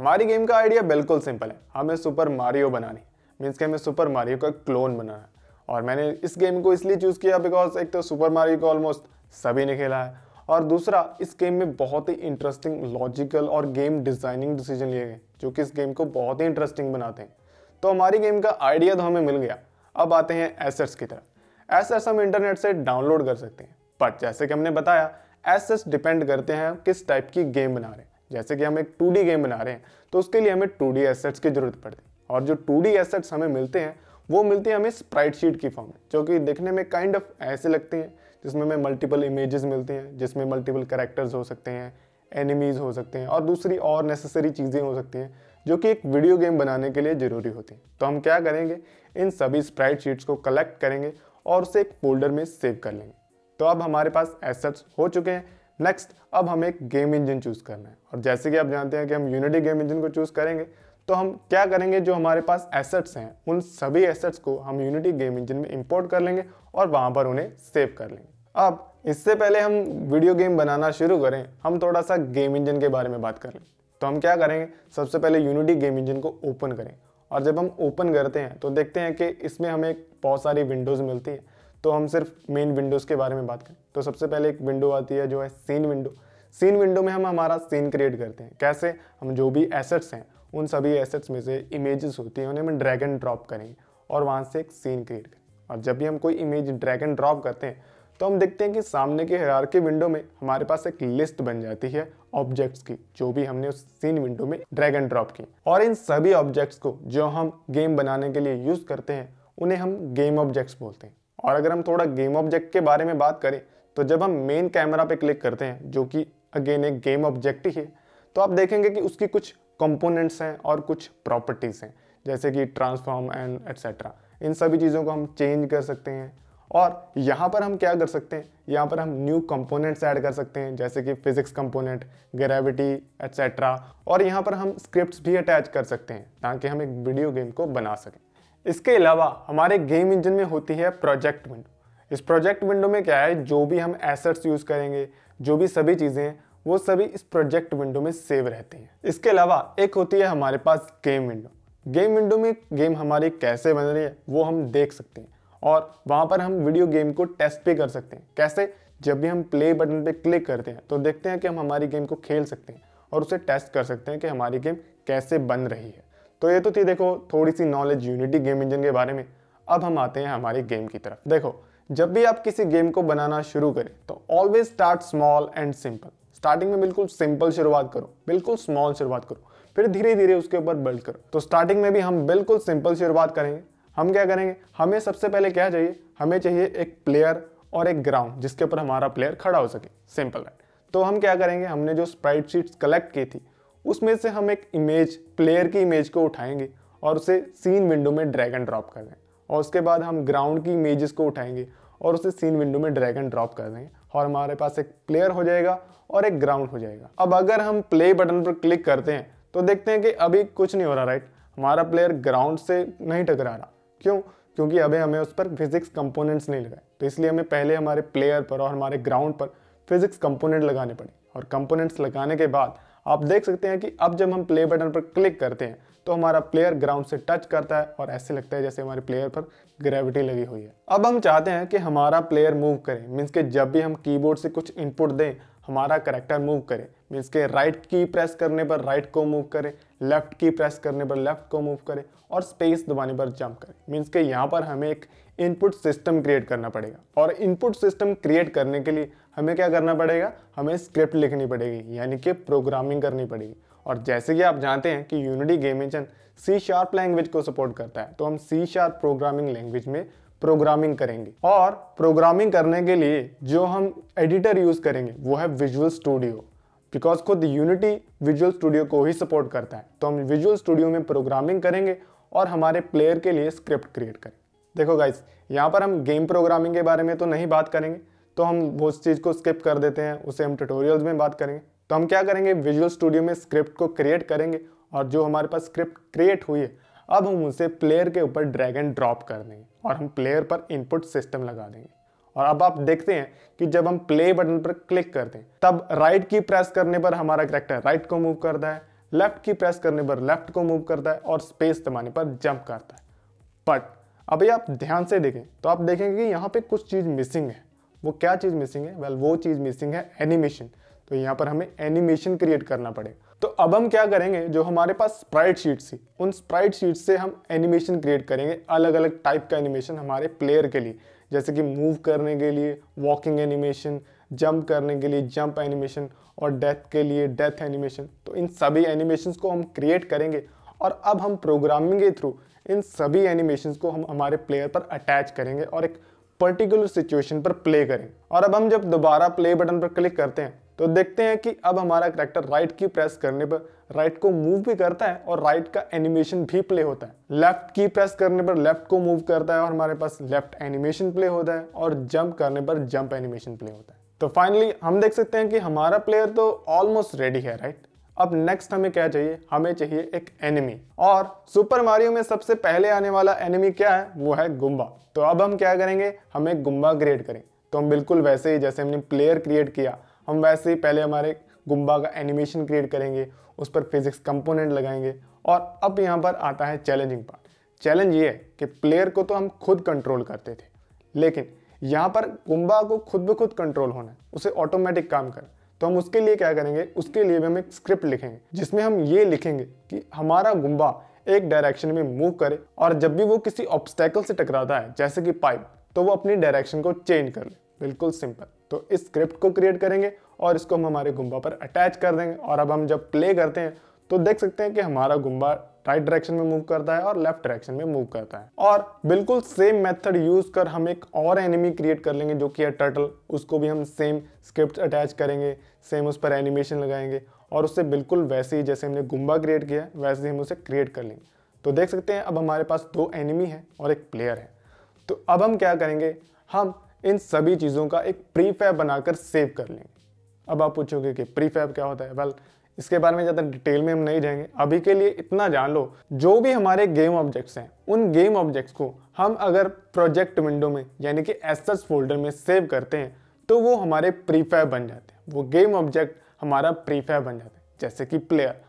हमारी गेम का आइडिया बिल्कुल सिंपल है हमें सुपर मारियो बनानी मीन्स कि हमें सुपर मारियो का क्लोन बनाना है और मैंने इस गेम को इसलिए चूज़ किया बिकॉज एक तो सुपर मारियो को ऑलमोस्ट सभी ने खेला है और दूसरा इस गेम में बहुत ही इंटरेस्टिंग लॉजिकल और गेम डिज़ाइनिंग डिसीजन लिए गए जो कि इस गेम को बहुत ही इंटरेस्टिंग बनाते हैं तो हमारी गेम का आइडिया तो हमें मिल गया अब आते हैं एसेट्स की तरफ एसेट्स हम इंटरनेट से डाउनलोड कर सकते हैं बट जैसे कि हमने बताया एसेट्स डिपेंड करते हैं किस टाइप की गेम बना रहे हैं जैसे कि हम एक टू गेम बना रहे हैं तो उसके लिए हमें टू एसेट्स की जरूरत पड़ती है और जो टू एसेट्स हमें मिलते हैं वो मिलती है हमें स्प्राइट शीट की फॉर्म में जो कि देखने में काइंड ऑफ ऐसे लगते हैं जिसमें हमें मल्टीपल इमेजेस मिलती हैं जिसमें मल्टीपल करेक्टर्स हो सकते हैं एनिमीज़ हो सकते हैं और दूसरी और नेसेसरी चीज़ें हो सकती हैं जो कि एक वीडियो गेम बनाने के लिए ज़रूरी होती हैं तो हम क्या करेंगे इन सभी स्प्राइट शीट्स को कलेक्ट करेंगे और उसे एक फोल्डर में सेव कर लेंगे तो अब हमारे पास एसेट्स हो चुके हैं नेक्स्ट अब हमें एक गेम इंजन चूज़ करना है और जैसे कि आप जानते हैं कि हम यूनिटी गेम इंजन को चूज़ करेंगे तो हम क्या करेंगे जो हमारे पास एसेट्स हैं उन सभी एसेट्स को हम यूनिटी गेम इंजन में इंपोर्ट कर लेंगे और वहाँ पर उन्हें सेव कर लेंगे अब इससे पहले हम वीडियो गेम बनाना शुरू करें हम थोड़ा सा गेम इंजन के बारे में बात कर लें तो हम क्या करेंगे सबसे पहले यूनिटी गेम इंजन को ओपन करें और जब हम ओपन करते हैं तो देखते हैं कि इसमें हमें बहुत सारी विंडोज़ मिलती हैं तो हम सिर्फ मेन विंडोज़ के बारे में बात करें तो सबसे पहले एक विंडो आती है जो है सीन विंडो सीन विंडो में हम हमारा सीन क्रिएट करते हैं कैसे हम जो भी एसेट्स हैं उन सभी एसेट्स में से इमेजेस होती हैं उन्हें हम ड्रैग एंड ड्रॉप करेंगे और वहाँ से एक सीन क्रिएट करें और जब भी हम कोई इमेज ड्रैग एंड ड्रॉप करते हैं तो हम देखते हैं कि सामने के हरार के विंडो में हमारे पास एक लिस्ट बन जाती है ऑब्जेक्ट्स की जो भी हमने उस सीन विंडो में ड्रैग एंड ड्रॉप की और इन सभी ऑब्जेक्ट्स को जो हम गेम बनाने के लिए यूज़ करते हैं उन्हें हम गेम ऑब्जेक्ट्स बोलते हैं और अगर हम थोड़ा गेम ऑब्जेक्ट के बारे में बात करें तो जब हम मेन कैमरा पे क्लिक करते हैं जो कि अगेन एक गेम ऑब्जेक्ट ही है तो आप देखेंगे कि उसकी कुछ कंपोनेंट्स हैं और कुछ प्रॉपर्टीज़ हैं जैसे कि ट्रांसफॉर्म एंड एट्सेट्रा इन सभी चीज़ों को हम चेंज कर सकते हैं और यहाँ पर हम क्या कर सकते हैं यहाँ पर हम न्यू कंपोनेंट्स ऐड कर सकते हैं जैसे कि फिजिक्स कंपोनेंट ग्रेविटी एट्सेट्रा और यहाँ पर हम स्क्रिप्ट्स भी अटैच कर सकते हैं ताकि हम एक वीडियो गेम को बना सकें इसके अलावा हमारे गेम इंजन में होती है प्रोजेक्ट विंडो इस प्रोजेक्ट विंडो में क्या है जो भी हम एसेट्स यूज़ करेंगे जो भी सभी चीज़ें वो सभी इस प्रोजेक्ट विंडो में सेव रहती हैं इसके अलावा एक होती है हमारे पास गेम विंडो गेम विंडो में गेम हमारी कैसे बन रही है वो हम देख सकते हैं और वहाँ पर हम वीडियो गेम को टेस्ट भी कर सकते हैं कैसे जब भी हम प्ले बटन पे क्लिक करते हैं तो देखते हैं कि हम हमारी गेम को खेल सकते हैं और उसे टेस्ट कर सकते हैं कि हमारी गेम कैसे बन रही है तो ये तो थी देखो थोड़ी सी नॉलेज यूनिटी गेम इंजन के बारे में अब हम आते हैं हमारी गेम की तरफ देखो जब भी आप किसी गेम को बनाना शुरू करें तो always start small and simple starting में बिल्कुल सिंपल शुरुआत करो बिल्कुल स्मॉल शुरुआत करो फिर धीरे धीरे उसके ऊपर बिल्ड करो तो स्टार्टिंग में भी हम बिल्कुल सिंपल शुरुआत करेंगे हम क्या करेंगे हमें सबसे पहले क्या चाहिए हमें चाहिए एक प्लेयर और एक ग्राउंड जिसके ऊपर हमारा प्लेयर खड़ा हो सके सिंपल है तो हम क्या करेंगे हमने जो स्प्राइट शीट्स कलेक्ट की थी उसमें से हम एक इमेज प्लेयर की इमेज को उठाएंगे और उसे सीन विंडो में ड्रैग एंड ड्रॉप कर दें और उसके बाद हम ग्राउंड की इमेजेस को उठाएंगे और उसे सीन विंडो में ड्रैग एंड ड्रॉप कर देंगे और हमारे पास एक प्लेयर हो जाएगा और एक ग्राउंड हो जाएगा अब अगर हम प्ले बटन पर क्लिक करते हैं तो देखते हैं कि अभी कुछ नहीं हो रहा राइट हमारा प्लेयर ग्राउंड से नहीं टकरा रहा क्यों क्योंकि अभी हमें उस पर फिजिक्स कंपोनेंट्स नहीं लगाए तो इसलिए हमें पहले हमारे प्लेयर पर और हमारे ग्राउंड पर फिजिक्स कंपोनेंट लगाने पड़े और कंपोनेंट्स लगाने के बाद आप देख सकते हैं कि अब जब हम प्ले बटन पर क्लिक करते हैं तो हमारा प्लेयर ग्राउंड से टच करता है और ऐसे लगता है जैसे हमारे प्लेयर पर ग्रेविटी लगी हुई है अब हम चाहते हैं कि हमारा प्लेयर मूव करे मीन्स के जब भी हम कीबोर्ड से कुछ इनपुट दें हमारा करेक्टर मूव करे मीन्स के राइट की प्रेस करने पर राइट को मूव करे लेफ्ट की प्रेस करने पर लेफ्ट को मूव करे और स्पेस दबाने पर जंप करे मीन्स के यहाँ पर हमें एक इनपुट सिस्टम क्रिएट करना पड़ेगा और इनपुट सिस्टम क्रिएट करने के लिए हमें क्या करना पड़ेगा हमें स्क्रिप्ट लिखनी पड़ेगी यानी कि प्रोग्रामिंग करनी पड़ेगी और जैसे कि आप जानते हैं कि Unity game engine C sharp language को सपोर्ट करता है तो हम सी शार्प प्रोग्रामिंग लैंग्वेज में प्रोग्रामिंग करेंगे और प्रोग्रामिंग करने के लिए जो हम एडिटर यूज़ करेंगे वो है विजुअल स्टूडियो बिकॉज खुद यूनिटी विजुअल स्टूडियो को ही सपोर्ट करता है तो हम विजुअल स्टूडियो में प्रोग्रामिंग करेंगे और हमारे प्लेयर के लिए स्क्रिप्ट क्रिएट करेंगे देखो गाइस यहाँ पर हम गेम प्रोग्रामिंग के बारे में तो नहीं बात करेंगे तो हम वो चीज़ को स्किप कर देते हैं उसे हम ट्यूटोरियल्स में बात करेंगे तो हम क्या करेंगे विजुअल स्टूडियो में स्क्रिप्ट को क्रिएट करेंगे और जो हमारे पास स्क्रिप्ट क्रिएट हुई है अब हम उसे प्लेयर के ऊपर ड्रैग एंड ड्रॉप कर देंगे और हम प्लेयर पर इनपुट सिस्टम लगा देंगे और अब आप देखते हैं कि जब हम प्ले बटन पर क्लिक करते हैं तब राइट की प्रेस करने पर हमारा करेक्टर राइट को मूव करता है लेफ्ट की प्रेस करने पर लेफ्ट को मूव करता है और स्पेस दबाने पर जंप करता है बट अभी आप ध्यान से देखें तो आप देखेंगे कि यहाँ पे कुछ चीज़ मिसिंग है वो क्या चीज़ मिसिंग है वेल well, वो चीज़ मिसिंग है एनिमेशन तो यहाँ पर हमें एनिमेशन क्रिएट करना पड़ेगा तो अब हम क्या करेंगे जो हमारे पास स्प्राइट शीट्स थी उन स्प्राइट शीट से हम एनिमेशन क्रिएट करेंगे अलग अलग टाइप का एनिमेशन हमारे प्लेयर के लिए जैसे कि मूव करने के लिए वॉकिंग एनिमेशन जंप करने के लिए जंप एनिमेशन और डेथ के लिए डेथ एनिमेशन तो इन सभी एनिमेशन को हम क्रिएट करेंगे और अब हम प्रोग्रामिंग के थ्रू इन सभी एनिमेशन को हम हमारे प्लेयर पर अटैच करेंगे और एक पर्टिकुलर सिचुएशन पर प्ले करें और अब हम जब दोबारा प्ले बटन पर क्लिक करते हैं तो देखते हैं कि अब हमारा करेक्टर राइट की प्रेस करने पर राइट को मूव भी करता है और राइट का एनिमेशन भी प्ले होता है लेफ्ट की प्रेस करने पर लेफ्ट को मूव करता है और हमारे पास लेफ्ट एनिमेशन प्ले होता है और जंप करने पर जंप एनिमेशन प्ले होता है तो फाइनली हम देख सकते हैं कि हमारा प्लेयर तो ऑलमोस्ट रेडी है राइट अब नेक्स्ट हमें क्या चाहिए हमें चाहिए एक एनिमी और सुपर मारियो में सबसे पहले आने वाला एनिमी क्या है वो है गुम्बा तो अब हम क्या करेंगे हमें गुम्बा क्रिएट करें तो हम बिल्कुल वैसे ही जैसे हमने प्लेयर क्रिएट किया हम वैसे ही पहले हमारे गुम्बा का एनिमेशन क्रिएट करेंगे उस पर फिजिक्स कंपोनेंट लगाएंगे और अब यहाँ पर आता है चैलेंजिंग पार्ट चैलेंज ये है कि प्लेयर को तो हम खुद कंट्रोल करते थे लेकिन यहाँ पर गुम्बा को खुद ब खुद कंट्रोल होना है उसे ऑटोमेटिक काम करना तो हम उसके लिए क्या करेंगे उसके लिए भी हम एक स्क्रिप्ट लिखेंगे जिसमें हम ये लिखेंगे कि हमारा गुम्बा एक डायरेक्शन में मूव करे और जब भी वो किसी ऑब्स्टेकल से टकराता है जैसे कि पाइप तो वो अपनी डायरेक्शन को चेंज कर ले बिल्कुल सिंपल तो इस स्क्रिप्ट को क्रिएट करेंगे और इसको हम हमारे गुम्बा पर अटैच कर देंगे और अब हम जब प्ले करते हैं तो देख सकते हैं कि हमारा गुम्बा राइट डायरेक्शन में मूव करता है और लेफ्ट डायरेक्शन में मूव करता है और बिल्कुल सेम मेथड यूज कर हम एक और एनिमी क्रिएट कर लेंगे जो कि है टर्टल उसको भी हम सेम स्क्रिप्ट अटैच करेंगे सेम उस पर एनिमेशन लगाएंगे और उससे बिल्कुल वैसे ही जैसे हमने गुम्बा क्रिएट किया है वैसे ही हम उसे क्रिएट कर लेंगे तो देख सकते हैं अब हमारे पास दो एनिमी है और एक प्लेयर है तो अब हम क्या करेंगे हम इन सभी चीज़ों का एक प्रीफैब बनाकर सेव कर लेंगे अब आप पूछोगे कि प्रीफैब क्या होता है वेल well, इसके बारे में ज़्यादा डिटेल में हम नहीं जाएंगे अभी के लिए इतना जान लो जो भी हमारे गेम ऑब्जेक्ट्स हैं उन गेम ऑब्जेक्ट्स को हम अगर प्रोजेक्ट विंडो में यानी कि एस फोल्डर में सेव करते हैं तो वो हमारे प्रीफैब बन जाते हैं वो गेम ऑब्जेक्ट हमारा प्रीफैब बन जाता है जैसे कि प्लेयर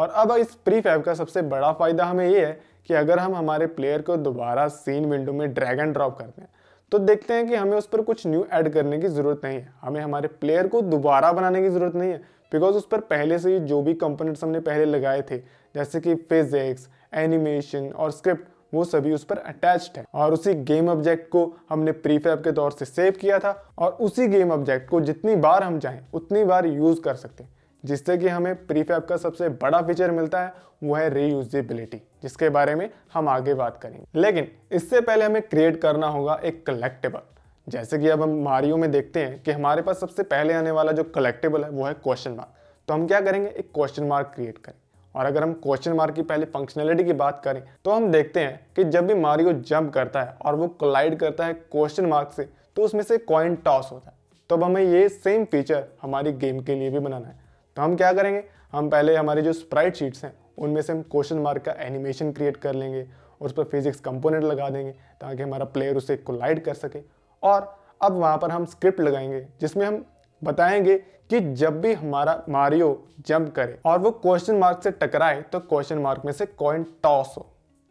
और अब इस प्रीफैब का सबसे बड़ा फ़ायदा हमें ये है कि अगर हम हमारे प्लेयर को दोबारा सीन विंडो में ड्रैग एंड ड्रॉप करते हैं तो देखते हैं कि हमें उस पर कुछ न्यू ऐड करने की ज़रूरत नहीं है हमें हमारे प्लेयर को दोबारा बनाने की ज़रूरत नहीं है बिकॉज उस पर पहले से ही जो भी कंपोनेंट्स हमने पहले लगाए थे जैसे कि फिजिक्स एनिमेशन और स्क्रिप्ट वो सभी उस पर अटैच्ड है और उसी गेम ऑब्जेक्ट को हमने प्रीफैब के तौर से सेव किया था और उसी गेम ऑब्जेक्ट को जितनी बार हम चाहें उतनी बार यूज़ कर सकते हैं जिससे कि हमें प्रीफैब का सबसे बड़ा फीचर मिलता है वो है रीयूजिलिटी जिसके बारे में हम आगे बात करेंगे लेकिन इससे पहले हमें क्रिएट करना होगा एक कलेक्टेबल जैसे कि अब हम मारियो में देखते हैं कि हमारे पास सबसे पहले आने वाला जो कलेक्टेबल है वो है क्वेश्चन मार्क तो हम क्या करेंगे एक क्वेश्चन मार्क क्रिएट करें और अगर हम क्वेश्चन मार्क की पहले फंक्शनैलिटी की बात करें तो हम देखते हैं कि जब भी मारियो जंप करता है और वो कोलाइड करता है क्वेश्चन मार्क से तो उसमें से कॉइन टॉस होता है तो अब हमें ये सेम फीचर हमारी गेम के लिए भी बनाना है तो हम क्या करेंगे हम पहले हमारी जो स्प्राइट शीट्स हैं उनमें से हम क्वेश्चन मार्क का एनिमेशन क्रिएट कर लेंगे और उस पर फिजिक्स कंपोनेंट लगा देंगे ताकि हमारा प्लेयर उसे कोलाइड कर सके और अब वहाँ पर हम स्क्रिप्ट लगाएंगे जिसमें हम बताएंगे कि जब भी हमारा मारियो जंप करे और वो क्वेश्चन मार्क से टकराए तो क्वेश्चन मार्क में से कॉइन टॉस हो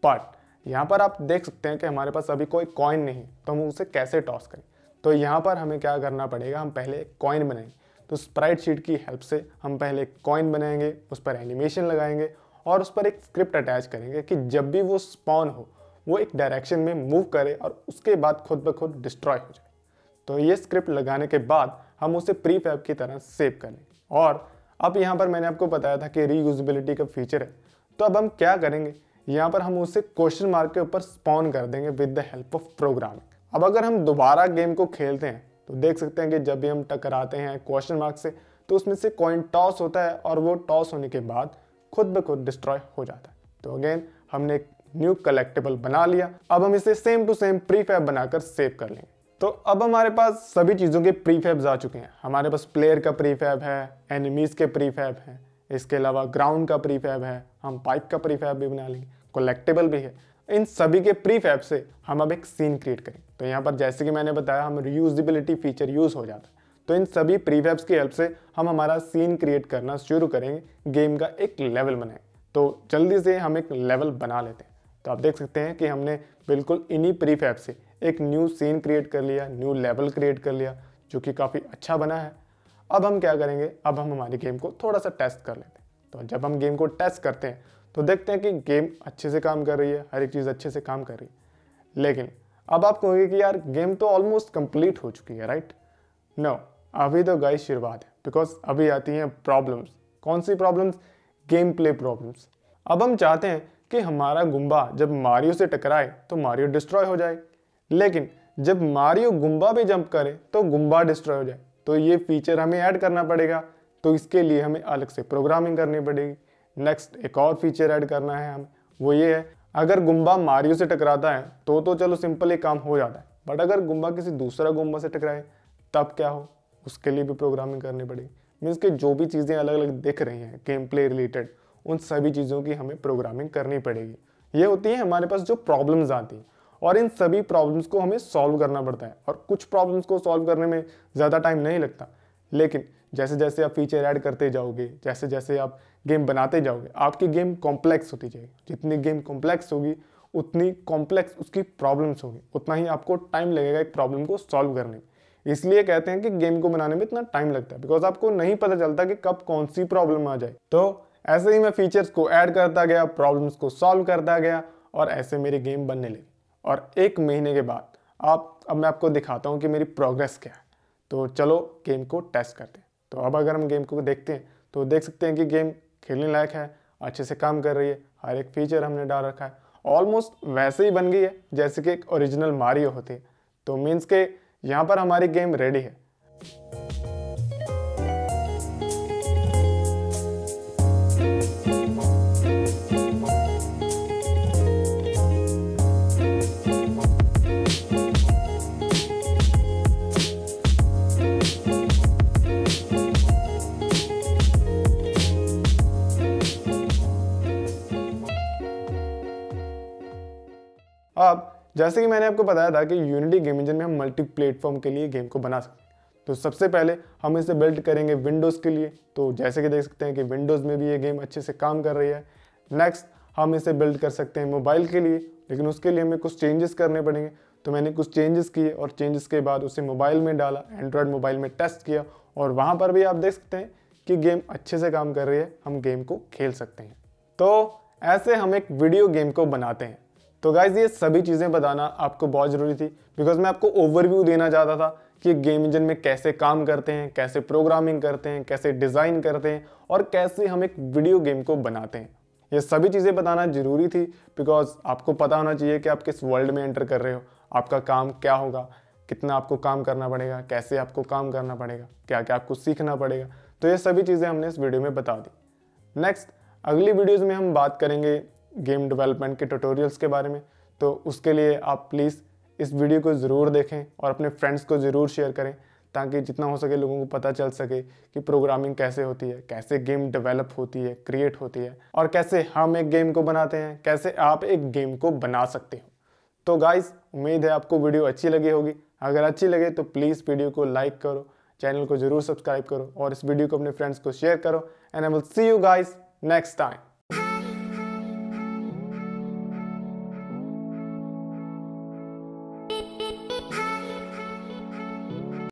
बट यहाँ पर आप देख सकते हैं कि हमारे पास अभी कोई कॉइन नहीं तो हम उसे कैसे टॉस करें तो यहाँ पर हमें क्या करना पड़ेगा हम पहले एक कॉइन बनाएंगे तो स्प्राइट शीट की हेल्प से हम पहले एक कॉइन बनाएंगे उस पर एनिमेशन लगाएंगे और उस पर एक स्क्रिप्ट अटैच करेंगे कि जब भी वो स्पॉन हो वो एक डायरेक्शन में मूव करे और उसके बाद खुद ब खुद डिस्ट्रॉय हो जाए तो ये स्क्रिप्ट लगाने के बाद हम उसे प्री फैब की तरह सेव करें और अब यहाँ पर मैंने आपको बताया था कि रीयूजबिलिटी का फीचर है तो अब हम क्या करेंगे यहाँ पर हम उसे क्वेश्चन मार्क के ऊपर स्पॉन कर देंगे with the help of programming अब अगर हम दोबारा गेम को खेलते हैं तो देख सकते हैं कि जब भी हम टकराते हैं क्वेश्चन मार्क से तो उसमें से कॉइन टॉस होता है और वो टॉस होने के बाद खुद ब खुद डिस्ट्रॉय हो जाता है तो अगेन हमने एक न्यू कलेक्टेबल बना लिया अब हम इसे सेम टू सेम प्रीफैब बनाकर सेव कर लेंगे तो अब हमारे पास सभी चीज़ों के प्रीफैब्स आ चुके हैं हमारे पास प्लेयर का प्रीफैब है एनिमीज़ के प्रीफैब है इसके अलावा ग्राउंड का प्रीफैब है हम पाइप का प्रीफैब भी बना लेंगे कलेक्टेबल भी है इन सभी के प्रीफैब से हम अब एक सीन क्रिएट करें तो यहाँ पर जैसे कि मैंने बताया हम रियूजिबिलिटी फीचर यूज़ हो जाता है तो इन सभी प्रीफैब्स की हेल्प से हम हमारा सीन क्रिएट करना शुरू करेंगे गेम का एक लेवल बनाए तो जल्दी से हम एक लेवल बना लेते हैं तो आप देख सकते हैं कि हमने बिल्कुल इन्हीं प्रीफैब से एक न्यू सीन क्रिएट कर लिया न्यू लेवल क्रिएट कर लिया जो कि काफ़ी अच्छा बना है अब हम क्या करेंगे अब हम हमारी गेम को थोड़ा सा टेस्ट कर लेते हैं तो जब हम गेम को टेस्ट करते हैं तो देखते हैं कि गेम अच्छे से काम कर रही है हर एक चीज़ अच्छे से काम कर रही है लेकिन अब आप कहोगे कि यार गेम तो ऑलमोस्ट कंप्लीट हो चुकी है राइट नो no, अभी तो गई शुरुआत है बिकॉज अभी आती हैं प्रॉब्लम्स कौन सी प्रॉब्लम्स गेम प्ले प्रॉब्लम्स अब हम चाहते हैं कि हमारा गुम्बा जब मारियो से टकराए तो मारियो डिस्ट्रॉय हो जाए लेकिन जब मारियो गुम्बा पे जंप करे तो गुम्बा डिस्ट्रॉय हो जाए तो ये फीचर हमें ऐड करना पड़ेगा तो इसके लिए हमें अलग से प्रोग्रामिंग करनी पड़ेगी नेक्स्ट एक और फीचर ऐड करना है हमें वो ये है अगर गुम्बा मारियो से टकराता है तो तो चलो सिंपल एक काम हो जाता है बट अगर गुम्बा किसी दूसरा गुम्बा से टकराए तब क्या हो उसके लिए भी प्रोग्रामिंग करनी पड़ेगी मीन्स के जो भी चीज़ें अलग अलग दिख रही हैं गेम प्ले रिलेटेड उन सभी चीज़ों की हमें प्रोग्रामिंग करनी पड़ेगी ये होती है हमारे पास जो प्रॉब्लम्स आती हैं और इन सभी प्रॉब्लम्स को हमें सॉल्व करना पड़ता है और कुछ प्रॉब्लम्स को सॉल्व करने में ज़्यादा टाइम नहीं लगता लेकिन जैसे जैसे आप फीचर ऐड करते जाओगे जैसे जैसे आप गेम बनाते जाओगे आपकी गेम कॉम्प्लेक्स होती जाएगी जितनी गेम कॉम्प्लेक्स होगी उतनी कॉम्प्लेक्स उसकी प्रॉब्लम्स होगी उतना ही आपको टाइम लगेगा एक प्रॉब्लम को सॉल्व करने में इसलिए कहते हैं कि गेम को बनाने में इतना टाइम लगता है बिकॉज आपको नहीं पता चलता कि कब कौन सी प्रॉब्लम आ जाए तो ऐसे ही मैं फीचर्स को ऐड करता गया प्रॉब्लम्स को सॉल्व करता गया और ऐसे मेरी गेम बनने लगी और एक महीने के बाद आप अब मैं आपको दिखाता हूँ कि मेरी प्रोग्रेस क्या है तो चलो गेम को टेस्ट करते हैं तो अब अगर हम गेम को देखते हैं तो देख सकते हैं कि गेम खेलने लायक है अच्छे से काम कर रही है हर एक फीचर हमने डाल रखा है ऑलमोस्ट वैसे ही बन गई है जैसे कि एक ओरिजिनल मारियो होती है तो मीन्स के यहाँ पर हमारी गेम रेडी है जैसे कि मैंने आपको बताया था कि यूनिटी गेम इंजन में हम मल्टी प्लेटफॉर्म के लिए गेम को बना सकते हैं तो सबसे पहले हम इसे बिल्ड करेंगे विंडोज़ के लिए तो जैसे कि देख सकते हैं कि विंडोज़ में भी ये गेम अच्छे से काम कर रही है नेक्स्ट हम इसे बिल्ड कर सकते हैं मोबाइल के लिए लेकिन उसके लिए हमें कुछ चेंजेस करने पड़ेंगे तो मैंने कुछ चेंजेस किए और चेंजेस के बाद उसे मोबाइल में डाला एंड्रॉयड मोबाइल में टेस्ट किया और वहाँ पर भी आप देख सकते हैं कि गेम अच्छे से काम कर रही है हम गेम को खेल सकते हैं तो ऐसे हम एक वीडियो गेम को बनाते हैं तो गाइज ये सभी चीज़ें बताना आपको बहुत ज़रूरी थी बिकॉज मैं आपको ओवरव्यू देना चाहता था कि गेम इंजन में कैसे काम करते हैं कैसे प्रोग्रामिंग करते हैं कैसे डिज़ाइन करते हैं और कैसे हम एक वीडियो गेम को बनाते हैं ये सभी चीज़ें बताना ज़रूरी थी बिकॉज आपको पता होना चाहिए कि आप किस वर्ल्ड में एंटर कर रहे हो आपका काम क्या होगा कितना आपको काम करना पड़ेगा कैसे आपको काम करना पड़ेगा क्या क्या आपको सीखना पड़ेगा तो ये सभी चीज़ें हमने इस वीडियो में बता दी नेक्स्ट अगली वीडियोज़ में हम बात करेंगे गेम डेवलपमेंट के ट्यूटोरियल्स के बारे में तो उसके लिए आप प्लीज़ इस वीडियो को ज़रूर देखें और अपने फ्रेंड्स को ज़रूर शेयर करें ताकि जितना हो सके लोगों को पता चल सके कि प्रोग्रामिंग कैसे होती है कैसे गेम डेवलप होती है क्रिएट होती है और कैसे हम एक गेम को बनाते हैं कैसे आप एक गेम को बना सकते हो तो गाइस उम्मीद है आपको वीडियो अच्छी लगी होगी अगर अच्छी लगे तो प्लीज़ वीडियो को लाइक करो चैनल को जरूर सब्सक्राइब करो और इस वीडियो को अपने फ्रेंड्स को शेयर करो and I will see you guys next time